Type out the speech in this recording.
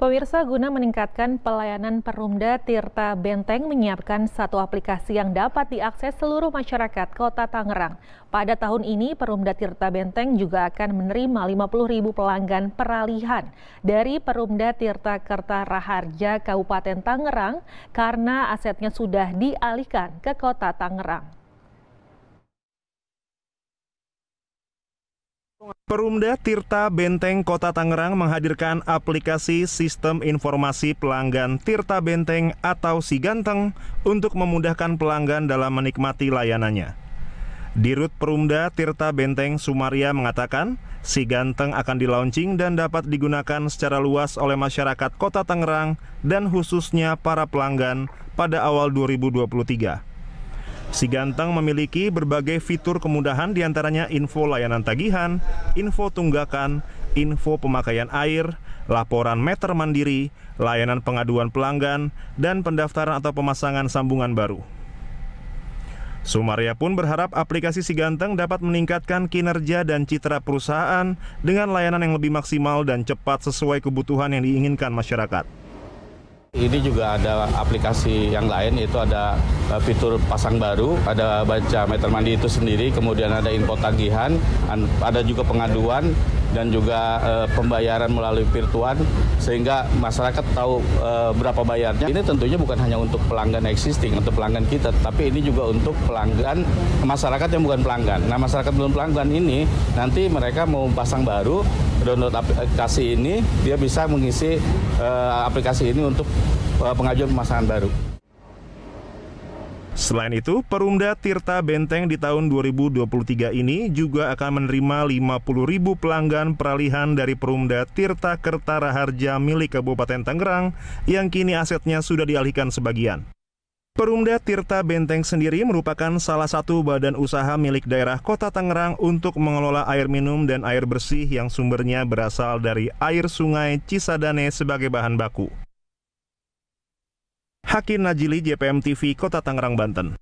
Pemirsa guna meningkatkan pelayanan Perumda Tirta Benteng menyiapkan satu aplikasi yang dapat diakses seluruh masyarakat Kota Tangerang. Pada tahun ini Perumda Tirta Benteng juga akan menerima 50.000 pelanggan peralihan dari Perumda Tirta Kerta Raharja Kabupaten Tangerang karena asetnya sudah dialihkan ke Kota Tangerang. Perumda Tirta Benteng Kota Tangerang menghadirkan aplikasi Sistem Informasi Pelanggan Tirta Benteng atau Siganteng untuk memudahkan pelanggan dalam menikmati layanannya. Dirut Perumda Tirta Benteng Sumaria mengatakan, Siganteng akan dilaunching dan dapat digunakan secara luas oleh masyarakat Kota Tangerang dan khususnya para pelanggan pada awal 2023. Si Ganteng memiliki berbagai fitur kemudahan diantaranya info layanan tagihan, info tunggakan, info pemakaian air, laporan meter mandiri, layanan pengaduan pelanggan, dan pendaftaran atau pemasangan sambungan baru. Sumaria pun berharap aplikasi Si Ganteng dapat meningkatkan kinerja dan citra perusahaan dengan layanan yang lebih maksimal dan cepat sesuai kebutuhan yang diinginkan masyarakat. Ini juga ada aplikasi yang lain, itu ada eh, fitur pasang baru, ada baca meter mandi itu sendiri, kemudian ada info tagihan, ada juga pengaduan, dan juga e, pembayaran melalui virtual sehingga masyarakat tahu e, berapa bayarnya. Ini tentunya bukan hanya untuk pelanggan existing atau pelanggan kita, tapi ini juga untuk pelanggan masyarakat yang bukan pelanggan. Nah, masyarakat belum pelanggan ini nanti mereka mau pasang baru download aplikasi ini, dia bisa mengisi uh, aplikasi ini untuk uh, pengajuan pemasangan baru. Selain itu, Perumda Tirta Benteng di tahun 2023 ini juga akan menerima 50.000 pelanggan peralihan dari Perumda Tirta Kertara Harja milik Kabupaten Tangerang yang kini asetnya sudah dialihkan sebagian. Perumda Tirta Benteng sendiri merupakan salah satu badan usaha milik daerah Kota Tangerang untuk mengelola air minum dan air bersih yang sumbernya berasal dari air sungai Cisadane sebagai bahan baku. Hakim Najili JPM TV Kota Tangerang Banten